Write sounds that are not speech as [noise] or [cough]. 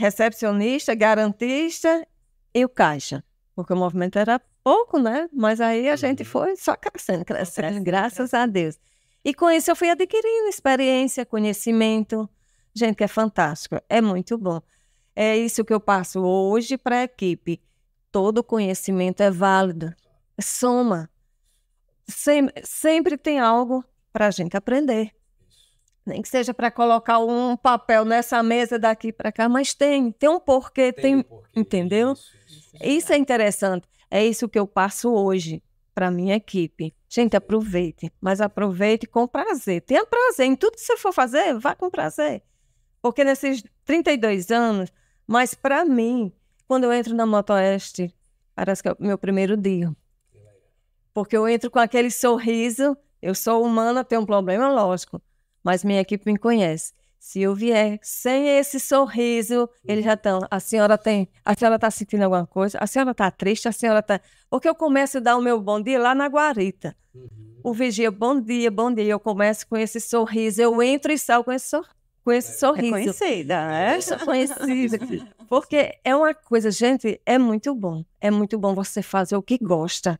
recepcionista, garantista e o caixa, porque o movimento era pouco, né? Mas aí a gente uhum. foi só crescendo, crescendo, crescendo, graças a Deus. E com isso eu fui adquirindo experiência, conhecimento, gente que é fantástico, é muito bom. É isso que eu passo hoje para a equipe. Todo conhecimento é válido, é soma. Sem, sempre tem algo para a gente aprender nem que seja para colocar um papel nessa mesa daqui para cá, mas tem, tem um porquê, tem, tem um porquê. entendeu? Isso, isso, isso é interessante, é isso que eu passo hoje para minha equipe. Gente, aproveite, mas aproveite com prazer. Tenha prazer em tudo que você for fazer, vá com prazer. Porque nesses 32 anos, mas para mim, quando eu entro na Motoeste, parece que é o meu primeiro dia. Porque eu entro com aquele sorriso, eu sou humana, tenho um problema, lógico mas minha equipe me conhece. Se eu vier sem esse sorriso, eles já estão. A senhora tem. A senhora está sentindo alguma coisa? A senhora está triste? A senhora está. Porque eu começo a dar o meu bom dia lá na guarita. Uhum. O vigia, bom dia, bom dia. Eu começo com esse sorriso. Eu entro e saio com esse, sor... com esse é. sorriso. É conhecida, né? Eu sou conhecida. [laughs] Porque é uma coisa, gente, é muito bom. É muito bom você fazer o que gosta.